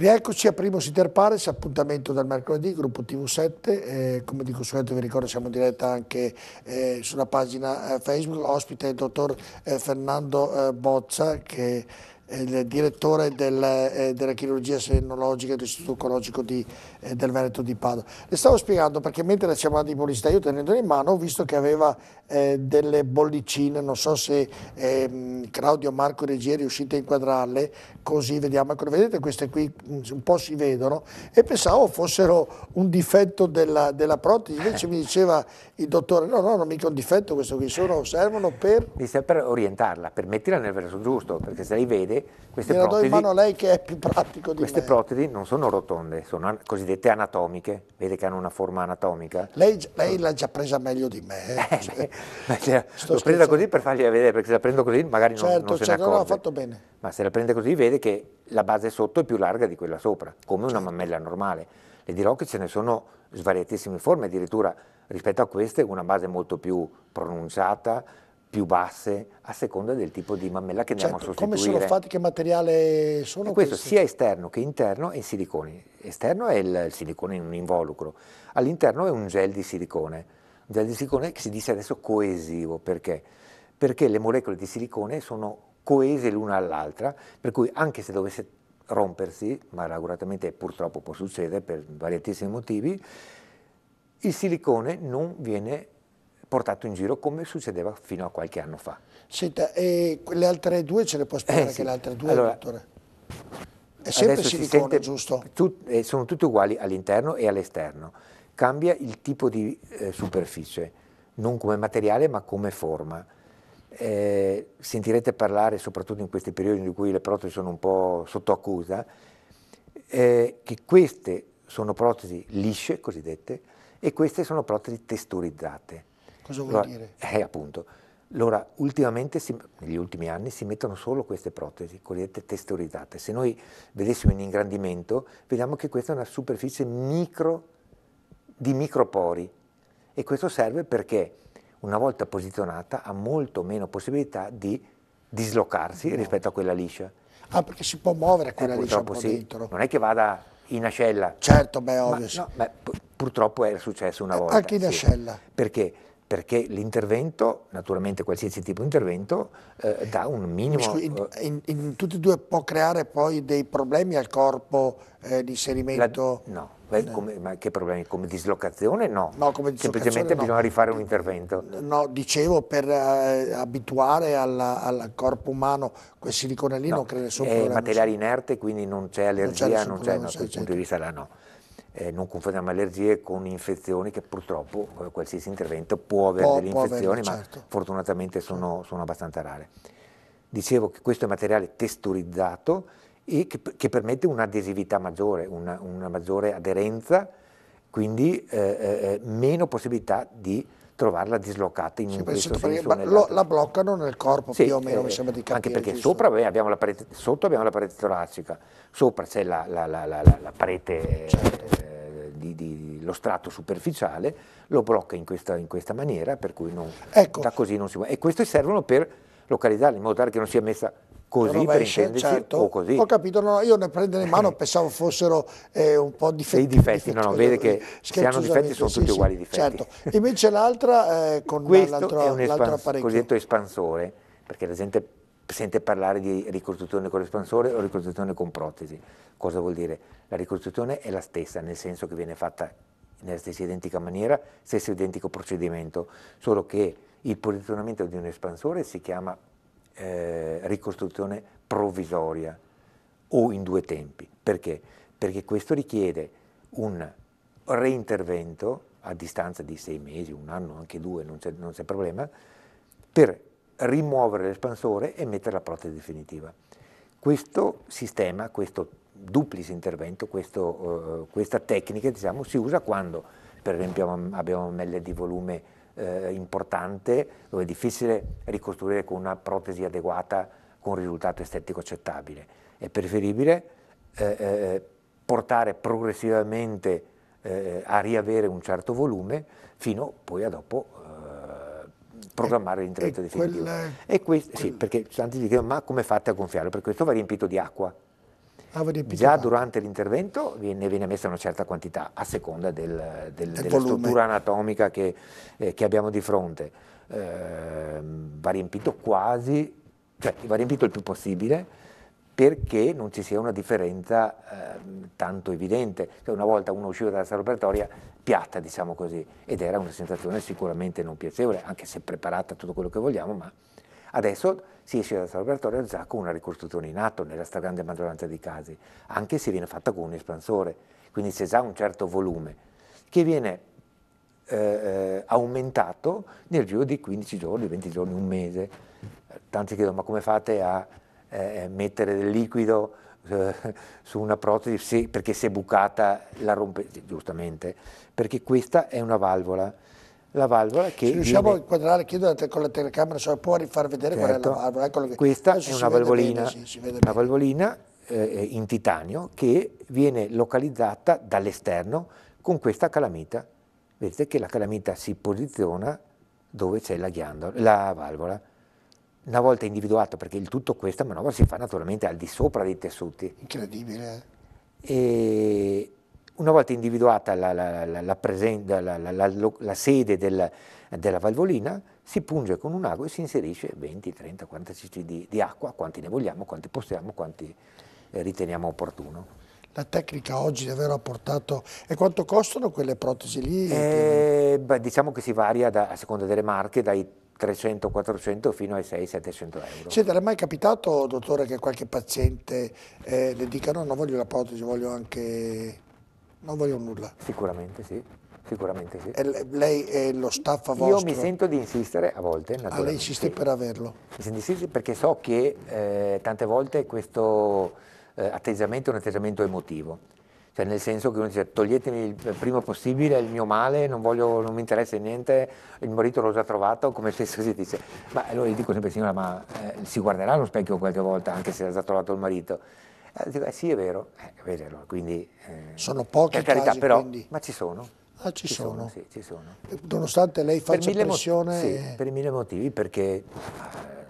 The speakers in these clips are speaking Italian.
Rieccoci a Primo Siterpares, appuntamento del mercoledì, gruppo TV7, eh, come dico consueto vi ricordo siamo in diretta anche eh, sulla pagina eh, Facebook, ospite il dottor eh, Fernando eh, Bozza che eh, il direttore del, eh, della chirurgia senologica dell'Istituto Oncologico di, eh, del Veneto di Padova. Le stavo spiegando perché mentre la chiamava di pubblicità io tenendola in mano ho visto che aveva eh, delle bollicine, non so se ehm, Claudio, Marco e Regia riuscite a inquadrarle, così vediamo, ecco, vedete queste qui mm, un po' si vedono e pensavo fossero un difetto della, della protesi, invece mi diceva il dottore no, no, non mica un difetto questo qui, sono, servono per... Mi serve per orientarla, per metterla nel verso giusto, perché se lei vede queste Gliela protesi... do in mano lei che è più pratico di Queste me. protesi non sono rotonde, sono cosiddette anatomiche, vede che hanno una forma anatomica. Lei, lei l'ha già presa meglio di me. Eh, eh cioè, l'ho presa così per fargli vedere, perché se la prendo così magari certo, non, non certo, ne accorge. fatto bene. Ma se la prende così vede che la base sotto è più larga di quella sopra, come una certo. mammella normale. Le dirò che ce ne sono svariatissime forme, addirittura rispetto a queste una base molto più pronunciata, più basse a seconda del tipo di mammella che certo, andiamo a sostituire. Certo, come sono fatti, che materiale sono? E questo questi? sia esterno che interno è in silicone. Esterno è il, silicone in un involucro, all'interno è un gel di silicone, un gel di silicone che si dice adesso coesivo, perché? Perché le molecole di silicone sono coese l'una all'altra, per cui anche se dovesse rompersi, ma raguratamente purtroppo può succedere per varietissimi motivi, il silicone non viene portato in giro come succedeva fino a qualche anno fa. Senta, e le altre due ce le può spiegare eh, sì. le altre due, allora, dottore? È sempre silicone, si giusto? Tut, eh, sono tutte uguali all'interno e all'esterno. Cambia il tipo di eh, superficie, non come materiale ma come forma. Eh, sentirete parlare, soprattutto in questi periodi in cui le protesi sono un po' sotto accusa, eh, che queste sono protesi lisce, cosiddette, e queste sono protesi testurizzate. Cosa vuol allora, dire? Eh, appunto. Allora, ultimamente, si, negli ultimi anni, si mettono solo queste protesi cosiddette testorizzate. Se noi vedessimo in ingrandimento, vediamo che questa è una superficie micro, di micropori. E questo serve perché, una volta posizionata, ha molto meno possibilità di dislocarsi no. rispetto a quella liscia. Ah, perché si può muovere eh, quella eh, liscia un po' sì. dentro. Non è che vada in ascella. Certo, beh, ovvio. Ma, no, beh, purtroppo è successo una eh, volta. Anche in ascella. Sì. Perché? perché l'intervento, naturalmente qualsiasi tipo di intervento, eh, dà un minimo... Scusi, in, eh, in, in, tutti e due può creare poi dei problemi al corpo eh, di inserimento? La, no. Beh, eh. come, ma che problemi? Come dislocazione? No, no come semplicemente no. bisogna rifare un intervento. No, dicevo per eh, abituare alla, al corpo umano quel silicone lì no. non crea nessun È materiale inerte, quindi non c'è allergia, non c'è, dal punto di vista là no eh, non confondiamo allergie con infezioni che purtroppo eh, qualsiasi intervento può avere può, delle può infezioni, avere, certo. ma fortunatamente sono, sono, abbastanza rare. Dicevo che questo è materiale testurizzato e che, che permette un'adesività maggiore, una, una, maggiore aderenza, quindi eh, eh, eh meno possibilità di trovarla dislocata in sì, un certo senso. Lo, la bloccano nel corpo sì, più o meno, eh, mi sembra di eh, capire. Anche perché sopra abbiamo la parete, sotto abbiamo la parete toracica, sopra c'è la, la, la, la parete, certo. eh, di, di, lo strato superficiale, lo blocca in questa, in questa maniera, per cui non, ecco. da così non si può. E questi servono per localizzarla in modo tale che non sia messa così rovesce, per intenderci certo. o così. Ho capito, no, io ne prendere in mano pensavo fossero eh, un po' difetti. Dei difetti, difetti no, no, vede che se hanno difetti sono sì, tutti sì, uguali difetti. Certo. Invece l'altra eh, con l'altro apparecchio. Questo è un cosiddetto espansore, perché la gente sente parlare di ricostruzione con espansore o ricostruzione con protesi. Cosa vuol dire? La ricostruzione è la stessa, nel senso che viene fatta nella stessa identica maniera, stesso identico procedimento, solo che il posizionamento di un espansore si chiama eh, ricostruzione provvisoria o in due tempi. Perché? Perché questo richiede un reintervento a distanza di sei mesi, un anno, anche due, non c'è, non c'è problema, per rimuovere l'espansore e mettere la protesi definitiva. Questo sistema, questo duplice intervento, questo, uh, questa tecnica diciamo, si usa quando per esempio abbiamo, abbiamo melle di volume eh, importante dove è difficile ricostruire con una protesi adeguata con un risultato estetico accettabile. È preferibile eh, eh portare progressivamente eh, a riavere un certo volume fino poi a dopo eh, programmare l'intervento definitivo. Quel, e questo, quel... sì, perché tanti dicono ma come fate a gonfiarlo? Per questo va riempito di acqua. Ah, Già durante l'intervento ne viene messa una certa quantità a seconda del, del, della volume. struttura anatomica che, eh, che, abbiamo di fronte. Eh, va riempito quasi, cioè va riempito il più possibile perché non ci sia una differenza eh, tanto evidente. Cioè, una volta uno usciva dalla sala operatoria piatta, diciamo così, ed era una sensazione sicuramente non piacevole, anche se preparata a tutto quello che vogliamo, ma Adesso si esce dal laboratorio già con una ricostruzione in atto nella stragrande maggioranza dei casi, anche se viene fatta con un espansore, quindi c'è già un certo volume che viene eh, eh aumentato nel giro di 15 giorni, 20 giorni, un mese. Tanti chiedono ma come fate a eh, eh, mettere del liquido eh, su una protesi se, perché se è bucata la rompe, giustamente, perché questa è una valvola la valvola che Se riusciamo viene... a inquadrare chi con la telecamera se può rifar vedere certo. qual è la certo. valvola ecco che... questa Adesso è una valvolina, bene, sì, una valvolina eh, eh, in titanio che viene localizzata dall'esterno con questa calamita vedete che la calamita si posiziona dove c'è la, ghiandola, la valvola una volta individuato perché il tutto questa manovra si fa naturalmente al di sopra dei tessuti incredibile eh. e una volta individuata la, la, la, la sede del, della valvolina, si punge con un ago e si inserisce 20, 30, 40 cc di, di acqua, quanti ne vogliamo, quanti possiamo, quanti eh, riteniamo opportuno. La tecnica oggi davvero ha portato... E quanto costano quelle protesi lì? Eh, beh, diciamo che si varia da, a seconda delle marche, dai 300-400 fino ai 600-700 euro. Siete sì, mai capitato, dottore, che qualche paziente eh, le dica no, non voglio la protesi, voglio anche non voglio nulla. Sicuramente sì, sicuramente sì. E lei è lo staff a vostro? Io mi sento di insistere a volte, ah, naturalmente. lei insiste per averlo? Mi sento di insistere perché so che eh, tante volte questo eh, atteggiamento è un atteggiamento emotivo. Cioè nel senso che uno dice toglietemi il prima possibile il mio male, non, voglio, non mi interessa niente, il marito l'ho già trovato, come se si dice. Ma allora eh, io dico sempre signora, ma eh, si guarderà allo specchio qualche volta anche se ha già trovato il marito eh, dico, eh, sì, è vero, eh, vedi, allora, quindi, eh, sono pochi per carità, casi, però, quindi... ma ci sono. Ah, ci, ci sono. sono. Sì, ci sono. Eh, nonostante lei faccia per pressione... Motivi, sì, per mille motivi, perché eh,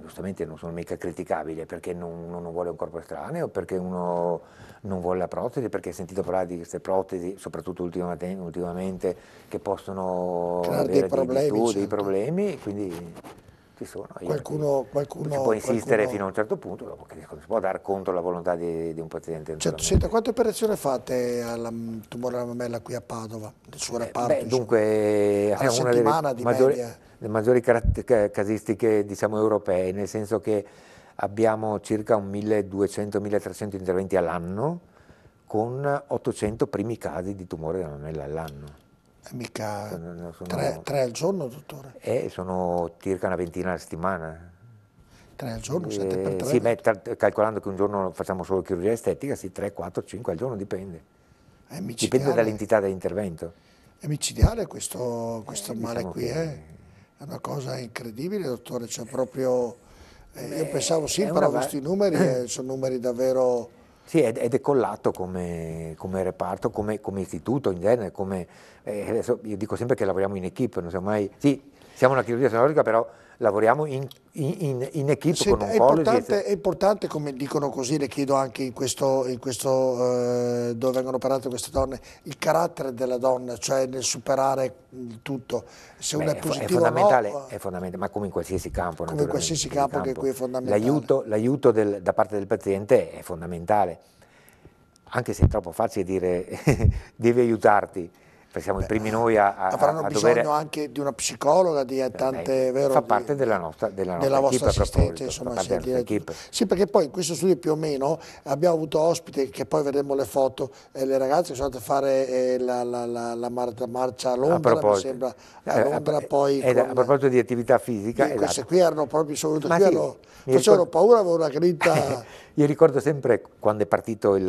giustamente non sono mica criticabile perché uno non, vuole un corpo estraneo, perché uno non vuole la protesi, perché ho sentito parlare di queste protesi, soprattutto ultimamente, ultimamente che possono Creare avere dei problemi, dei, tu, certo. problemi quindi ci sono. Qualcuno, qualcuno, si può insistere qualcuno... fino a un certo punto, dopo che si può dar contro la volontà di, di un paziente. Certo, senta, quante operazioni fate al tumore alla mammella qui a Padova, nel suo eh, reparto? beh, diciamo? dunque, è eh, una delle maggiori, delle maggiori casistiche diciamo, europee, nel senso che abbiamo circa 1200-1300 interventi all'anno con 800 primi casi di tumore della mammella all'anno. Mica sono, cioè, sono, tre, tre, al giorno, dottore? Eh, sono circa una ventina alla settimana. Tre al giorno, eh, sette per tre? Sì, beh, calcolando che un giorno facciamo solo chirurgia estetica, sì, tre, quattro, cinque al giorno, dipende. Dipende dall'entità dell'intervento. È micidiale questo, questo eh, male diciamo qui, che... eh? È una cosa incredibile, dottore, cioè proprio... Eh, io pensavo sì, però una... questi numeri sono numeri davvero sì, è, è decollato come, come reparto, come, come, istituto in genere, come, eh, io dico sempre che lavoriamo in equip, non siamo mai, sì, siamo una chirurgia senologica, però lavoriamo in, in, in equipe Senta, con un importante, è importante, come dicono così, le chiedo anche in questo, in questo eh, dove vengono parlate queste donne, il carattere della donna, cioè nel superare il tutto. Se Beh, è positivo è fondamentale, no, eh. è fondamentale, ma come in qualsiasi campo. Come in qualsiasi campo, campo, che qui è fondamentale. L'aiuto, l'aiuto del, da parte del paziente è fondamentale, anche se è troppo facile dire devi aiutarti siamo Beh, i primi noi a, a Avranno a bisogno dover... anche di una psicologa, di eh, tante... Eh, vero, fa parte di, della nostra, della della vostra assistenza, insomma. Sì, dire... sì, perché poi in questo studio più o meno abbiamo avuto ospiti che poi vedremo le foto, eh, le ragazze che sono andate a fare eh, la, la, la, la, marcia a Londra, a mi sembra, a eh, Londra eh, poi... Con... A proposito di attività fisica... Sì, queste qui erano proprio, sono venute qui, sì, erano, facevano ricordo... paura, avevo una grinta... Io ricordo sempre quando è partito il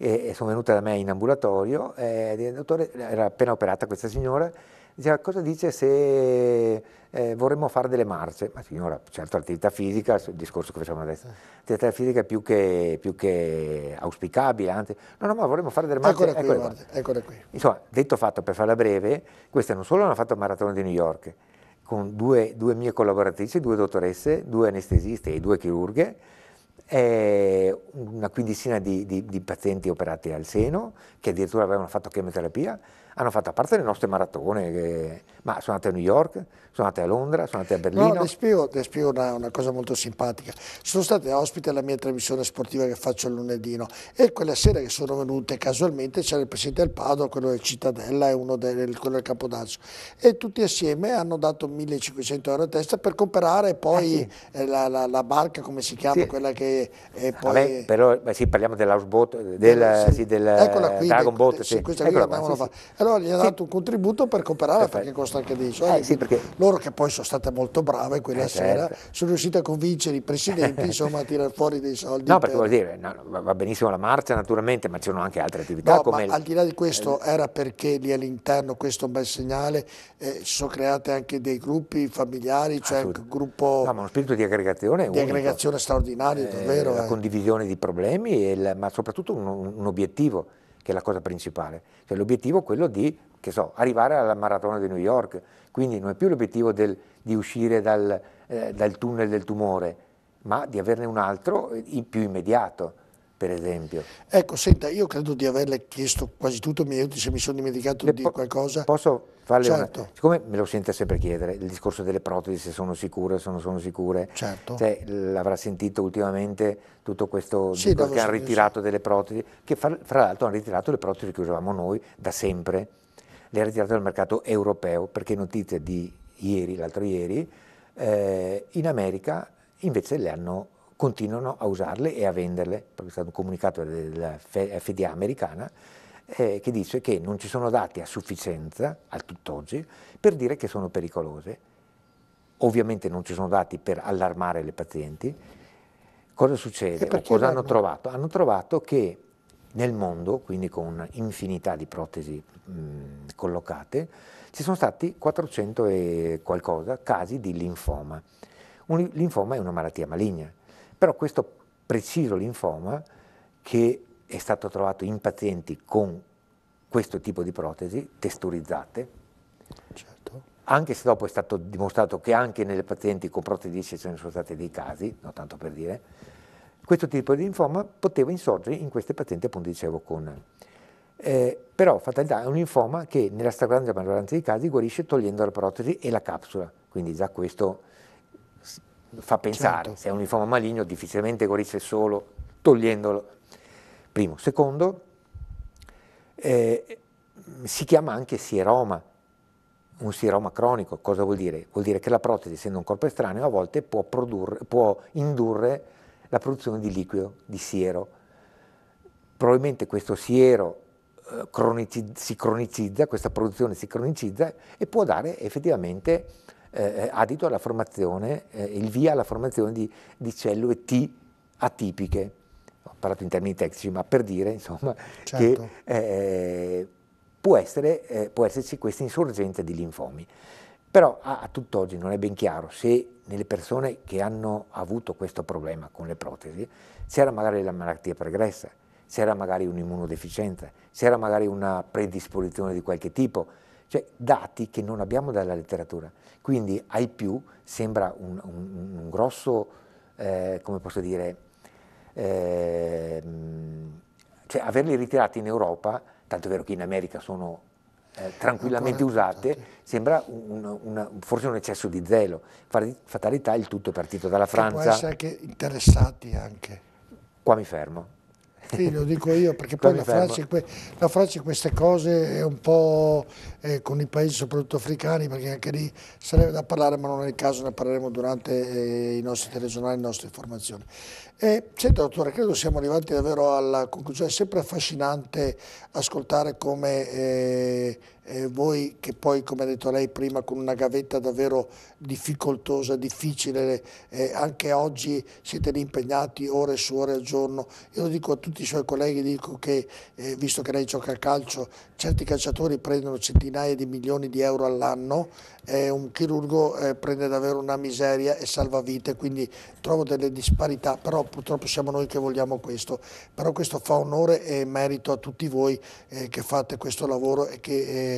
e, sono venuta da me in ambulatorio e dottore, era appena operata questa signora, diceva cosa dice se eh, vorremmo fare delle marce? Ma signora, certo l'attività fisica, il discorso che facciamo adesso, l'attività fisica è più che, più che auspicabile, anzi, no no ma vorremmo fare delle marce. Eccola qui, eccola eccola qui. Insomma, detto fatto, per farla breve, queste non solo hanno fatto il maratona di New York, con due, due mie collaboratrici, due dottoresse, due anestesiste e due chirurghe, eh, una quindicina di, di, di pazienti operati al seno che addirittura avevano fatto chemioterapia hanno fatto, a parte le nostre maratone, che, ma sono andate a New York, sono andate a Londra, sono andate a Berlino. No, le spiego, le spiego una, una, cosa molto simpatica. Sono state ospite alla mia trasmissione sportiva che faccio il lunedino e quella sera che sono venute casualmente c'era il presidente del Padova, quello del Cittadella e uno del, quello del Capodazzo e tutti assieme hanno dato 1500 euro a testa per comprare poi ah, sì. Eh, la, la, la, barca, come si chiama, sì. quella che eh, poi... Vabbè, però, sì, parliamo dell'houseboat, del, sì. del qui, Dragon de, Boat. Sì. Questa qui l'abbiamo fatta. Castello gli ha sì. dato un contributo per comprare Perfetto. perché costa anche dei soldi. Eh, sì, perché... Loro che poi sono state molto brave quella eh, sera, certo. sono riuscite a convincere i presidenti insomma, a tirare fuori dei soldi. No, perché per... vuol dire, no, va benissimo la marcia naturalmente, ma c'erano anche altre attività. No, come ma il... al di là di questo eh, era perché lì all'interno, questo è un bel segnale, eh, si sono create anche dei gruppi familiari, cioè un gruppo... No, ma uno spirito di aggregazione Di unico. aggregazione straordinario, eh, davvero. la eh. condivisione di problemi, il, ma soprattutto un, un obiettivo che è la cosa principale. Cioè, l'obiettivo è quello di so, arrivare alla maratona di New York, quindi non è più l'obiettivo del, di uscire dal, eh, dal, tunnel del tumore, ma di averne un altro eh, più immediato, per esempio. Ecco, senta, io credo di averle chiesto quasi tutto, mi aiuti se mi sono dimenticato le di po- qualcosa. Posso farle certo. una, siccome me lo sente sempre chiedere, il discorso delle protesi, se sono sicure, se non sono sicure, certo. cioè, l'avrà sentito ultimamente tutto questo sì, che hanno ritirato delle protesi, che fra, fra l'altro hanno ritirato le protesi che usavamo noi da sempre, le ha ritirate dal mercato europeo, perché notizia di ieri, l'altro ieri, eh, in America invece le hanno continuano a usarle e a venderle, perché è stato un comunicato della FDA americana, eh, che dice che non ci sono dati a sufficienza, al tutt'oggi, per dire che sono pericolose. Ovviamente non ci sono dati per allarmare le pazienti. Cosa succede? cosa hanno trovato? Hanno trovato che nel mondo, quindi con infinità di protesi mh, collocate, ci sono stati 400 e qualcosa casi di linfoma. Un linfoma è una malattia maligna, però questo preciso linfoma che è stato trovato in pazienti con questo tipo di protesi testurizzate, certo. anche se dopo è stato dimostrato che anche nelle pazienti con protesi ce ne sono stati dei casi, non tanto per dire, questo tipo di linfoma poteva insorgere in queste pazienti, appunto dicevo, con... Eh, però, fatalità, è un linfoma che nella stragrande maggioranza dei casi guarisce togliendo la protesi e la capsula, quindi già questo fa pensare, certo. se è un linfoma maligno difficilmente guarisce solo togliendo Primo. Secondo, eh, si chiama anche sieroma, un sieroma cronico. Cosa vuol dire? Vuol dire che la protesi, essendo un corpo estraneo, a volte può, produrre, può indurre la produzione di liquido, di siero. Probabilmente questo siero eh, cronici, si cronicizza, questa produzione si cronicizza e può dare effettivamente eh, eh adito alla formazione, eh, il via alla formazione di, di cellule T atipiche ho parlato in termini tecnici, ma per dire insomma, certo. che eh, può, essere, eh, può, esserci questa insorgenza di linfomi. Però a, a tutt'oggi non è ben chiaro se nelle persone che hanno avuto questo problema con le protesi c'era magari la malattia pregressa, c'era magari un'immunodeficienza, c'era magari una predisposizione di qualche tipo, cioè dati che non abbiamo dalla letteratura. Quindi ai più sembra un, un, un grosso, eh, come posso dire, eh, cioè averli ritirati in Europa, tanto è vero che in America sono eh, tranquillamente Ancora? usate, okay. sembra un, una, forse un eccesso di zelo. Fatalità il tutto è partito dalla Francia. Che può essere anche interessati anche. Qua mi fermo. Sì, lo dico io, perché poi la Francia, la Francia, queste cose è un po' eh, con i paesi soprattutto africani, perché anche lì sarebbe da parlare, ma non è il caso, ne parleremo durante eh, i nostri telegiornali, le nostre informazioni. E, senta dottore, credo siamo arrivati davvero alla conclusione, è sempre affascinante ascoltare come... Eh, eh, voi che poi, come ha detto lei prima, con una gavetta davvero difficoltosa, difficile, eh, anche oggi siete lì impegnati ore su ore al giorno. Io lo dico a tutti i suoi colleghi, dico che, eh, visto che lei gioca a calcio, certi calciatori prendono centinaia di milioni di euro all'anno, eh, un chirurgo eh, prende davvero una miseria e salva vite, quindi trovo delle disparità, però purtroppo siamo noi che vogliamo questo. Però questo fa onore e merito a tutti voi eh, che fate questo lavoro e che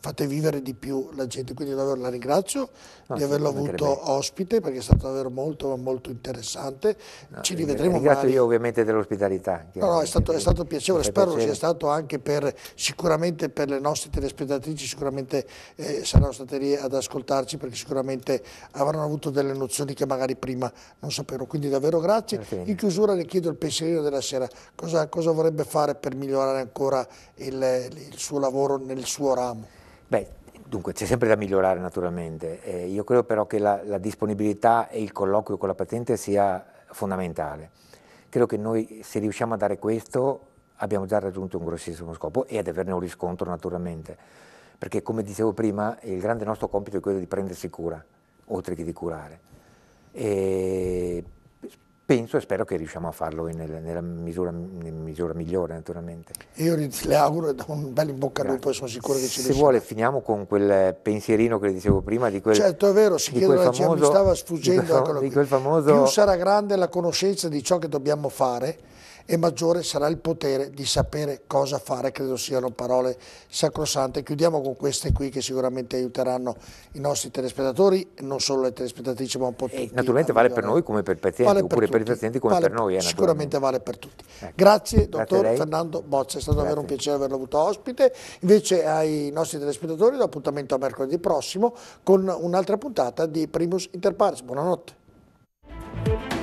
fate vivere di più la gente, quindi davvero la ringrazio no, di averlo avuto ospite perché è stato davvero molto, molto interessante, no, ci rivedremo ringrazio magari. io ovviamente dell'ospitalità. No, no, è stato, è stato piacevole, spero piacere. sia stato anche per, sicuramente per le nostre telespettatrici, sicuramente eh, saranno state lì ad ascoltarci perché sicuramente avranno avuto delle nozioni che magari prima non sapevano, quindi davvero grazie. In chiusura le chiedo il pensierino della sera, cosa, cosa vorrebbe fare per migliorare ancora il, il suo lavoro nel suo ramo? Beh, Dunque, c'è sempre da migliorare naturalmente. Eh, io credo però che la, la, disponibilità e il colloquio con la paziente sia fondamentale. Credo che noi, se riusciamo a dare questo, abbiamo già raggiunto un grossissimo scopo e ad averne un riscontro naturalmente. Perché, come dicevo prima, il grande nostro compito è quello di prendersi cura, oltre che di curare. E penso e spero che riusciamo a farlo in, nella, misura, nella, misura, migliore naturalmente. Io le auguro un bel in bocca al lupo, sono sicuro che ci riusciamo. Se vuole finiamo con quel pensierino che le dicevo prima di quel Certo è vero, si chiede la famoso, mi stava sfuggendo, di quel, di quel famoso, Più sarà grande la conoscenza di ciò che dobbiamo fare, e maggiore sarà il potere di sapere cosa fare, credo siano parole sacrosante. Chiudiamo con queste qui che sicuramente aiuteranno i nostri telespettatori, non solo le telespettatrici ma un po' eh, tutti. E naturalmente vale per noi come per i pazienti, vale oppure per, per i pazienti come vale per noi. Eh, sicuramente vale per tutti. Ecco. Grazie, dottor Fernando Bozza, è stato Grazie. davvero un piacere averlo avuto ospite. Invece ai nostri telespettatori l'appuntamento a mercoledì prossimo con un'altra puntata di Primus Inter Pares. Buonanotte.